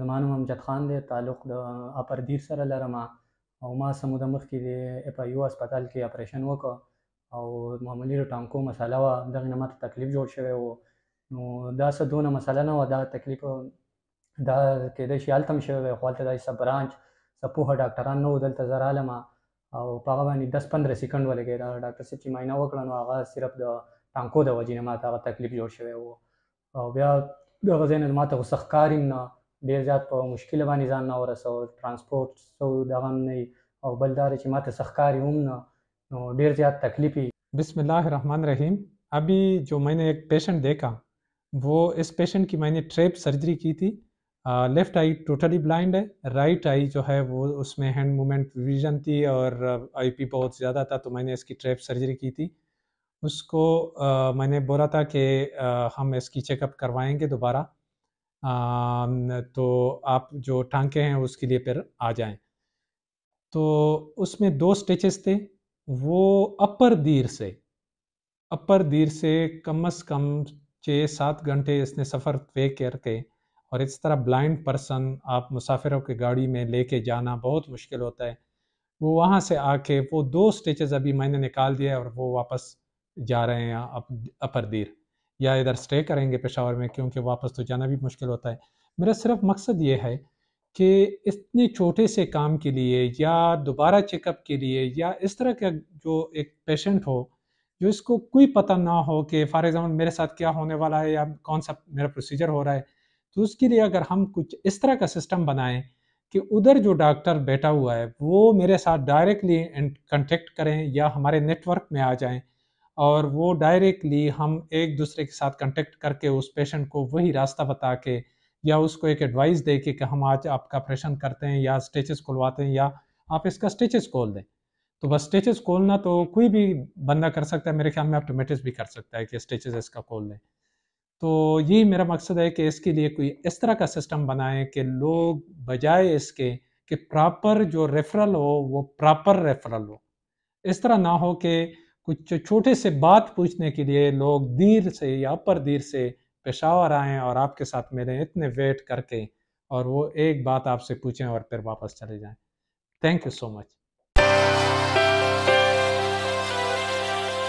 زما نوم امجد خان دی تعلق د اپردیر سره لرم او ما سموده مخکې د اپ یو هسپتال کې اپریشن وکړ او معمولی ټانکو مسله وه دغې نه ماته تکلیف جوړ شوی و نو دا څه دونه مسله نه وه دا تکلیف دا کېدای شي هلته هم شوی وی خو هلته داسې څه برانچ څه پوهه ډاکټران نه وو دلته زه رالم او په هغه باندې دس پندره سیکنډ ولګېد هغه ډاکټر صاحب چې معاینه وکړه نو هغه صرف د ټانکو د وجې نه ماته هغه تکلیف جوړ شوی و او بیا دغه ځای نه ما ته خو سخت کار نه ډیر زیات په مشکله باندې ځان نه ورسو ترانسپورت سو دغه نه او بلدار چې ماته سخکاری هم نه نو ډیر زیات تکلیف بسم الله الرحمن الرحیم अभी जो मैंने एक पेशेंट देखा वो इस पेशेंट की मैंने ट्रेप सर्जरी की थी लेफ़्ट आई टोटली ब्लाइंड है राइट right आई जो है वो उसमें हैंड मूवमेंट विजन थी और आईपी बहुत ज़्यादा था तो मैंने इसकी ट्रैप सर्जरी की थी उसको आ, मैंने बोला था कि आ, हम इसकी चेकअप करवाएंगे दोबारा तो आप जो टांके हैं उसके लिए फिर आ जाएं तो उसमें दो स्टेचेस थे वो अपर दीर से अपर दीर से कम अज़ कम छः सात घंटे इसने सफ़र तय करके और इस तरह ब्लाइंड पर्सन आप मुसाफिरों के गाड़ी में लेके जाना बहुत मुश्किल होता है वो वहाँ से आके वो दो स्टेचेस अभी मैंने निकाल दिया और वो वापस जा रहे हैं अप अपर दीर या इधर स्टे करेंगे पेशावर में क्योंकि वापस तो जाना भी मुश्किल होता है मेरा सिर्फ मकसद ये है कि इतने छोटे से काम के लिए या दोबारा चेकअप के लिए या इस तरह का जो एक पेशेंट हो जो इसको कोई पता ना हो कि फॉर एग्ज़ाम्पल मेरे साथ क्या होने वाला है या कौन सा मेरा प्रोसीजर हो रहा है तो उसके लिए अगर हम कुछ इस तरह का सिस्टम बनाएं कि उधर जो डॉक्टर बैठा हुआ है वो मेरे साथ डायरेक्टली कॉन्टेक्ट करें या हमारे नेटवर्क में आ जाएं और वो डायरेक्टली हम एक दूसरे के साथ कांटेक्ट करके उस पेशेंट को वही रास्ता बता के या उसको एक एडवाइस दे के कि हम आज आपका ऑपरेशन करते हैं या स्टेचेस खुलवाते हैं या आप इसका स्टेचेस खोल दें तो बस स्टेचेस खोलना तो कोई भी बंदा कर सकता है मेरे ख्याल में ऑप्टोमेटिक्स भी कर सकता है कि स्टेचेस इसका खोल दें तो यही मेरा मकसद है कि इसके लिए कोई इस तरह का सिस्टम बनाएं कि लोग बजाय इसके कि प्रॉपर जो रेफरल हो वो प्रॉपर रेफरल हो इस तरह ना हो कि कुछ छोटे से बात पूछने के लिए लोग दीर से या अपर दीर से पेशावर आएँ और आपके साथ मेरे इतने वेट करके और वो एक बात आपसे पूछें और फिर वापस चले जाएं थैंक यू सो मच